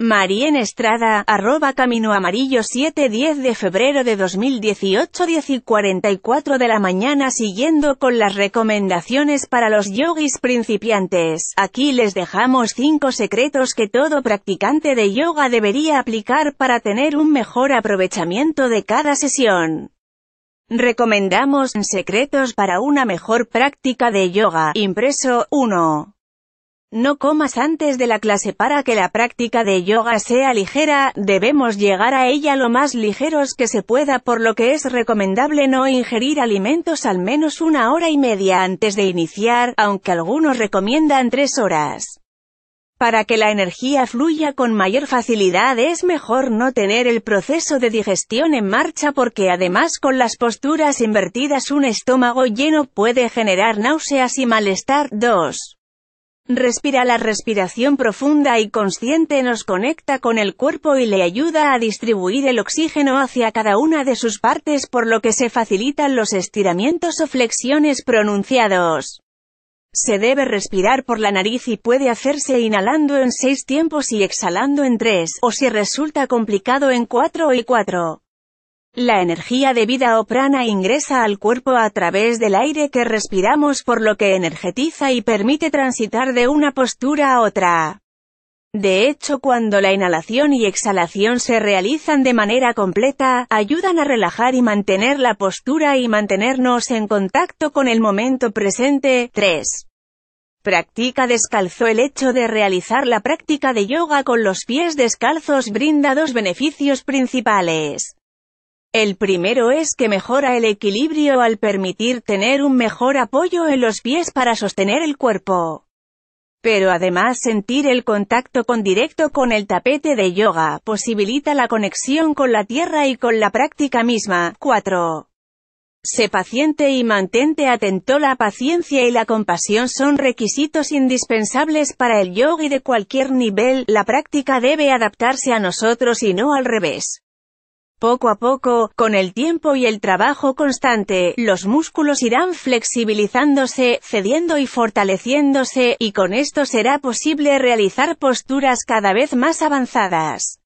Marien Estrada, arroba Camino Amarillo 7 10 de febrero de 2018 10 y 44 de la mañana siguiendo con las recomendaciones para los yogis principiantes. Aquí les dejamos 5 secretos que todo practicante de yoga debería aplicar para tener un mejor aprovechamiento de cada sesión. Recomendamos secretos para una mejor práctica de yoga. Impreso 1. No comas antes de la clase para que la práctica de yoga sea ligera, debemos llegar a ella lo más ligeros que se pueda por lo que es recomendable no ingerir alimentos al menos una hora y media antes de iniciar, aunque algunos recomiendan tres horas. Para que la energía fluya con mayor facilidad es mejor no tener el proceso de digestión en marcha porque además con las posturas invertidas un estómago lleno puede generar náuseas y malestar. 2. Respira la respiración profunda y consciente nos conecta con el cuerpo y le ayuda a distribuir el oxígeno hacia cada una de sus partes por lo que se facilitan los estiramientos o flexiones pronunciados. Se debe respirar por la nariz y puede hacerse inhalando en seis tiempos y exhalando en tres, o si resulta complicado en cuatro y cuatro. La energía de vida o prana ingresa al cuerpo a través del aire que respiramos por lo que energetiza y permite transitar de una postura a otra. De hecho cuando la inhalación y exhalación se realizan de manera completa, ayudan a relajar y mantener la postura y mantenernos en contacto con el momento presente. 3. Practica descalzo El hecho de realizar la práctica de yoga con los pies descalzos brinda dos beneficios principales. El primero es que mejora el equilibrio al permitir tener un mejor apoyo en los pies para sostener el cuerpo. Pero además sentir el contacto con directo con el tapete de yoga posibilita la conexión con la tierra y con la práctica misma. 4. Sé paciente y mantente atento. La paciencia y la compasión son requisitos indispensables para el yoga y de cualquier nivel. La práctica debe adaptarse a nosotros y no al revés. Poco a poco, con el tiempo y el trabajo constante, los músculos irán flexibilizándose, cediendo y fortaleciéndose, y con esto será posible realizar posturas cada vez más avanzadas.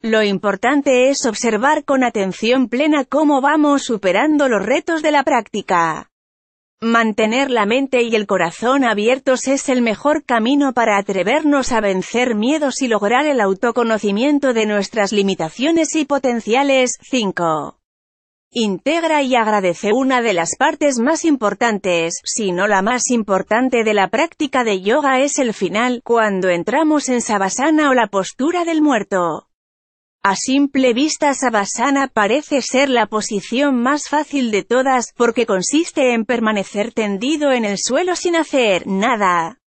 Lo importante es observar con atención plena cómo vamos superando los retos de la práctica. Mantener la mente y el corazón abiertos es el mejor camino para atrevernos a vencer miedos y lograr el autoconocimiento de nuestras limitaciones y potenciales. 5. Integra y agradece una de las partes más importantes, si no la más importante de la práctica de yoga es el final, cuando entramos en sabasana o la postura del muerto. A simple vista Savasana parece ser la posición más fácil de todas, porque consiste en permanecer tendido en el suelo sin hacer nada.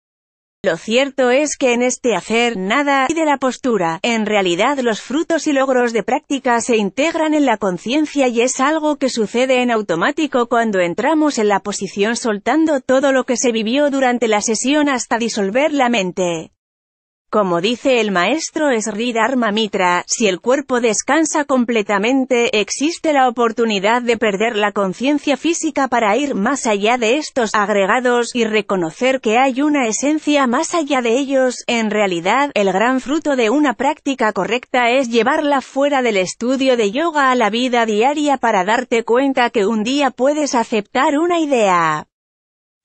Lo cierto es que en este hacer nada y de la postura, en realidad los frutos y logros de práctica se integran en la conciencia y es algo que sucede en automático cuando entramos en la posición soltando todo lo que se vivió durante la sesión hasta disolver la mente. Como dice el maestro Sri Dharma Mitra, si el cuerpo descansa completamente, existe la oportunidad de perder la conciencia física para ir más allá de estos agregados y reconocer que hay una esencia más allá de ellos. En realidad, el gran fruto de una práctica correcta es llevarla fuera del estudio de yoga a la vida diaria para darte cuenta que un día puedes aceptar una idea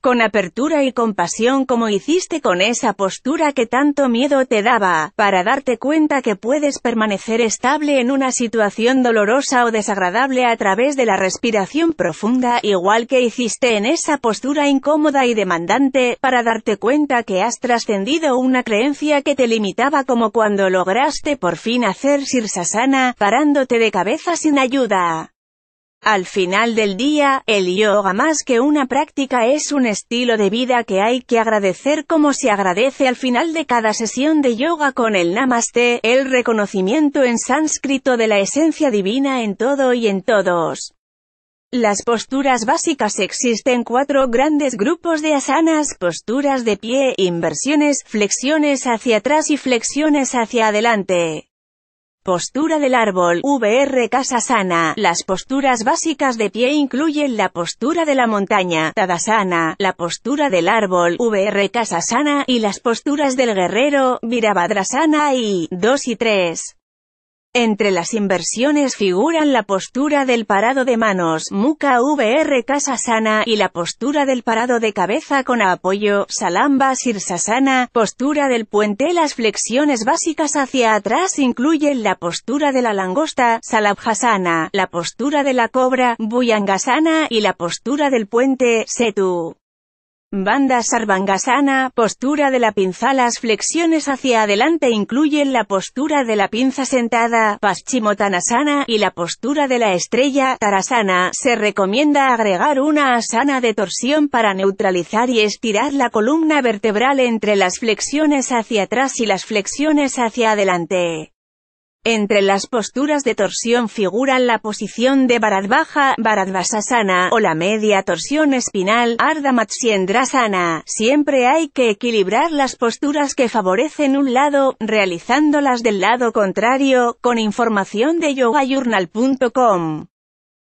con apertura y compasión como hiciste con esa postura que tanto miedo te daba, para darte cuenta que puedes permanecer estable en una situación dolorosa o desagradable a través de la respiración profunda, igual que hiciste en esa postura incómoda y demandante, para darte cuenta que has trascendido una creencia que te limitaba como cuando lograste por fin hacer sirsasana, parándote de cabeza sin ayuda. Al final del día, el yoga más que una práctica es un estilo de vida que hay que agradecer como se agradece al final de cada sesión de yoga con el namaste, el reconocimiento en sánscrito de la esencia divina en todo y en todos. Las posturas básicas existen cuatro grandes grupos de asanas, posturas de pie, inversiones, flexiones hacia atrás y flexiones hacia adelante. Postura del árbol, VR Casa Sana. Las posturas básicas de pie incluyen la postura de la montaña, Tadasana, la postura del árbol, VR Casa Sana, y las posturas del guerrero, Virabhadrasana y 2 y 3. Entre las inversiones figuran la postura del parado de manos, Muka VR y la postura del parado de cabeza con apoyo, Salamba Sirsasana, postura del puente. Las flexiones básicas hacia atrás incluyen la postura de la langosta, Salabhasana, la postura de la cobra, Buyangasana, y la postura del puente, Setu. Banda Sarvangasana, postura de la pinza Las flexiones hacia adelante incluyen la postura de la pinza sentada, Paschimottanasana, y la postura de la estrella, Tarasana. Se recomienda agregar una asana de torsión para neutralizar y estirar la columna vertebral entre las flexiones hacia atrás y las flexiones hacia adelante. Entre las posturas de torsión figuran la posición de baja Baradvasasana, o la media torsión espinal, Ardha Siempre hay que equilibrar las posturas que favorecen un lado, realizándolas del lado contrario, con información de yogajournal.com.